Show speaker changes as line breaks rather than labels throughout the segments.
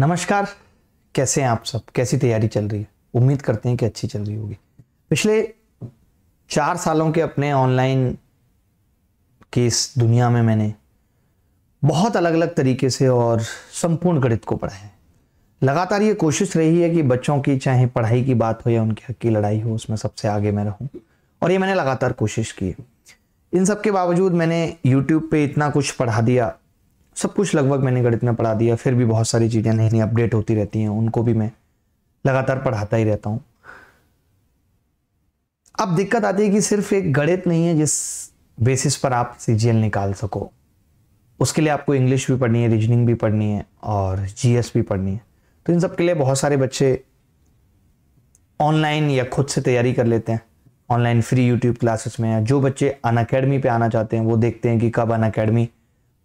नमस्कार कैसे हैं आप सब कैसी तैयारी चल रही है उम्मीद करते हैं कि अच्छी चल रही होगी पिछले चार सालों के अपने ऑनलाइन की इस दुनिया में मैंने बहुत अलग अलग तरीके से और संपूर्ण गणित को पढ़ा है लगातार ये कोशिश रही है कि बच्चों की चाहे पढ़ाई की बात हो या उनके हक की लड़ाई हो उसमें सबसे आगे मैं रहूं और ये मैंने लगातार कोशिश की है इन सब के बावजूद मैंने YouTube पे इतना कुछ पढ़ा दिया सब कुछ लगभग मैंने गणित में पढ़ा दिया फिर भी बहुत सारी चीज़ें नई नई अपडेट होती रहती हैं उनको भी मैं लगातार पढ़ाता ही रहता हूँ अब दिक्कत आती है कि सिर्फ एक गणित नहीं है जिस बेसिस पर आप सी निकाल सको उसके लिए आपको इंग्लिश भी पढ़नी है रीजनिंग भी पढ़नी है और जीएस भी पढ़नी है तो इन सब के लिए बहुत सारे बच्चे ऑनलाइन या खुद से तैयारी कर लेते हैं ऑनलाइन फ्री यूट्यूब क्लासेस में या जो बच्चे अन अकेडमी पे आना चाहते हैं वो देखते हैं कि कब अन अकेडमी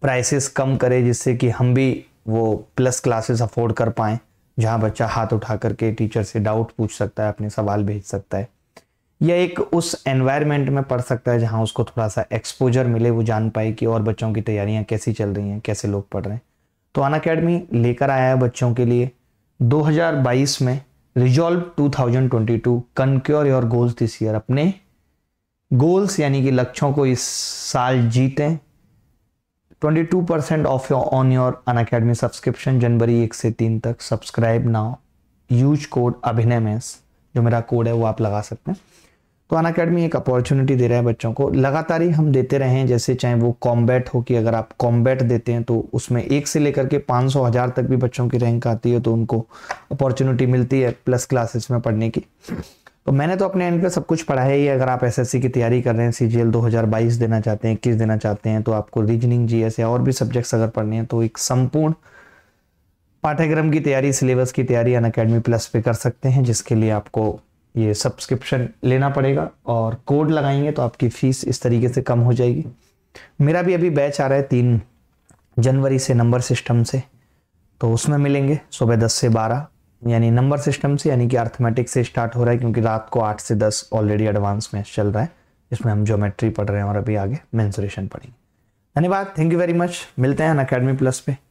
प्राइसेस कम करें जिससे कि हम भी वो प्लस क्लासेस अफोर्ड कर पाए जहाँ बच्चा हाथ उठा करके टीचर से डाउट पूछ सकता है अपने सवाल भेज सकता है या एक उस एनवायरनमेंट में पढ़ सकता है जहाँ उसको थोड़ा सा एक्सपोजर मिले वो जान पाए कि और बच्चों की तैयारियाँ कैसी चल रही हैं कैसे लोग पढ़ रहे हैं तो अन अकेडमी लेकर आया है बच्चों के लिए 2022 में resolve 2022 conquer your goals this year अपने गोल्स यानी कि लक्ष्यों को इस साल जीतें 22 percent off your on your Unacademy subscription जनवरी एक से तीन तक subscribe now use code Abhinay मेस जो मेरा कोड है वो आप लगा सकते हैं तो अन अकेडमी एक अपॉर्चुनिटी दे रहा है बच्चों को लगातार ही हम देते रहें जैसे चाहे वो कॉम्बैट हो कि अगर आप कॉम्बैट देते हैं तो उसमें एक से लेकर के पाँच सौ हज़ार तक भी बच्चों की रैंक आती है तो उनको अपॉर्चुनिटी मिलती है प्लस क्लासेस में पढ़ने की तो मैंने तो अपने एंड पे सब कुछ पढ़ा है ही अगर आप एसएससी की तैयारी कर रहे हैं सीजीएल 2022 देना चाहते हैं इक्कीस देना चाहते हैं तो आपको रीजनिंग जीएस या और भी सब्जेक्ट्स अगर पढ़ने हैं तो एक संपूर्ण पाठ्यक्रम की तैयारी सिलेबस की तैयारी अन अकेडमी प्लस पे कर सकते हैं जिसके लिए आपको ये सब्सक्रिप्शन लेना पड़ेगा और कोड लगाएंगे तो आपकी फ़ीस इस तरीके से कम हो जाएगी मेरा भी अभी बैच आ रहा है तीन जनवरी से नंबर सिस्टम से तो उसमें मिलेंगे सुबह दस से बारह यानी नंबर सिस्टम से यानी कि अर्थमेटिक से स्टार्ट हो रहा है क्योंकि रात को आठ से दस ऑलरेडी एडवांस में चल रहा है इसमें हम ज्योमेट्री पढ़ रहे हैं और अभी आगे मैंसुरेशन पढ़ेंगे धन्यवाद थैंक यू वेरी मच मिलते हैं अन अकेडमी प्लस पे